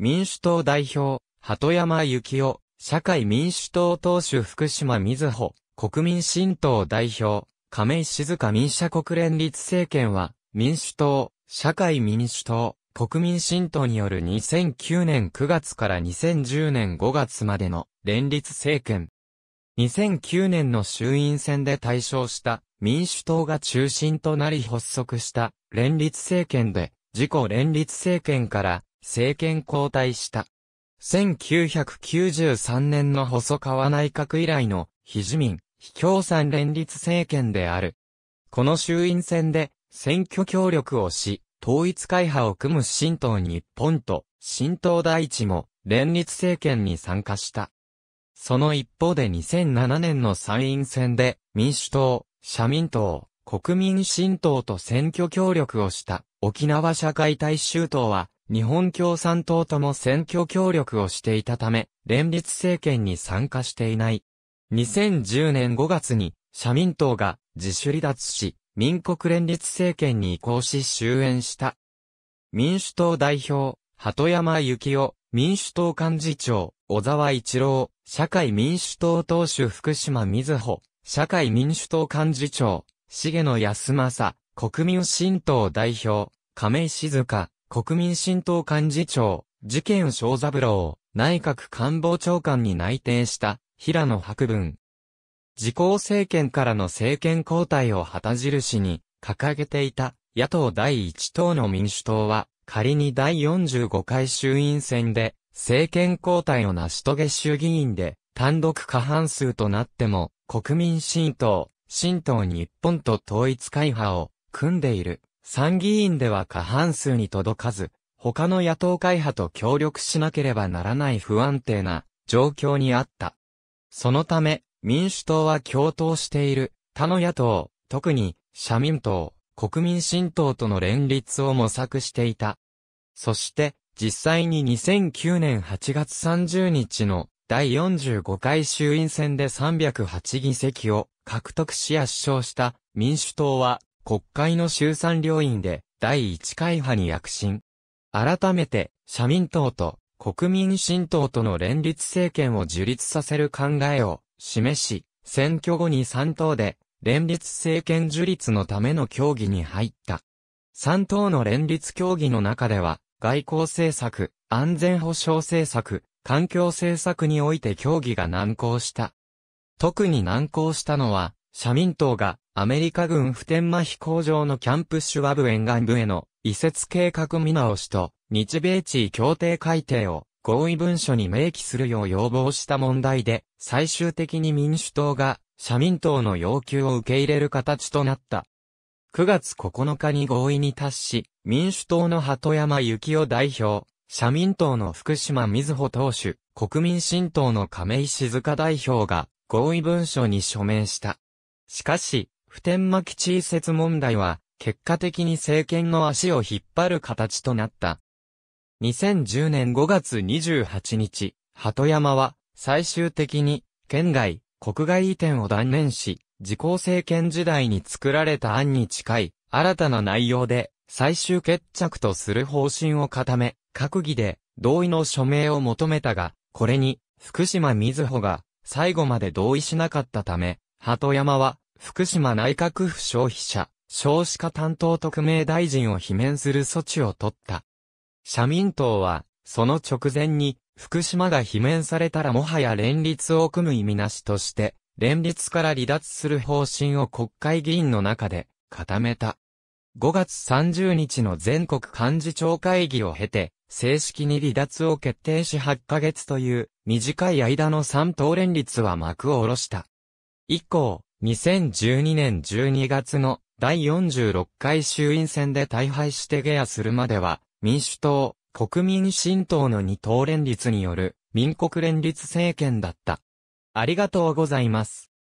民主党代表、鳩山幸夫、社会民主党党首福島瑞穂、国民新党代表、亀井静香民社国連立政権は、民主党、社会民主党、国民新党による2009年9月から2010年5月までの連立政権。2009年の衆院選で対象した民主党が中心となり発足した連立政権で、自己連立政権から政権交代した。1993年の細川内閣以来の、非自民、非共産連立政権である。この衆院選で、選挙協力をし、統一会派を組む新党日本と、新党第一も、連立政権に参加した。その一方で2007年の参院選で、民主党、社民党、国民新党と選挙協力をした、沖縄社会大衆党は、日本共産党とも選挙協力をしていたため、連立政権に参加していない。2010年5月に、社民党が自主離脱し、民国連立政権に移行し終焉した。民主党代表、鳩山幸夫、民主党幹事長、小沢一郎、社会民主党党首福島瑞穂、社会民主党幹事長、重野康政、国民新党代表、亀井静香、国民新党幹事長、事件小三郎、内閣官房長官に内定した、平野博文。自公政権からの政権交代を旗印に、掲げていた、野党第一党の民主党は、仮に第45回衆院選で、政権交代を成し遂げ衆議院で、単独過半数となっても、国民新党、新党日本と統一会派を、組んでいる。参議院では過半数に届かず、他の野党会派と協力しなければならない不安定な状況にあった。そのため、民主党は共闘している他の野党、特に社民党、国民新党との連立を模索していた。そして、実際に2009年8月30日の第45回衆院選で308議席を獲得し圧勝した民主党は国会の衆参両院で第一会派に躍進。改めて、社民党と国民新党との連立政権を樹立させる考えを示し、選挙後に3党で連立政権樹立のための協議に入った。3党の連立協議の中では、外交政策、安全保障政策、環境政策において協議が難航した。特に難航したのは、社民党がアメリカ軍普天間飛行場のキャンプシュワブ沿岸部への移設計画見直しと日米地位協定改定を合意文書に明記するよう要望した問題で最終的に民主党が社民党の要求を受け入れる形となった。9月9日に合意に達し、民主党の鳩山幸夫代表、社民党の福島瑞穂党首、国民新党の亀井静香代表が合意文書に署名した。しかし、普天間基地移設問題は、結果的に政権の足を引っ張る形となった。2010年5月28日、鳩山は、最終的に、県外、国外移転を断念し、自公政権時代に作られた案に近い、新たな内容で、最終決着とする方針を固め、閣議で、同意の署名を求めたが、これに、福島みずほが、最後まで同意しなかったため、鳩山は、福島内閣府消費者、少子化担当特命大臣を罷免する措置を取った。社民党は、その直前に、福島が罷免されたらもはや連立を組む意味なしとして、連立から離脱する方針を国会議員の中で固めた。5月30日の全国幹事長会議を経て、正式に離脱を決定し8ヶ月という短い間の3党連立は幕を下ろした。以降、2012年12月の第46回衆院選で大敗してゲアするまでは、民主党、国民新党の二党連立による民国連立政権だった。ありがとうございます。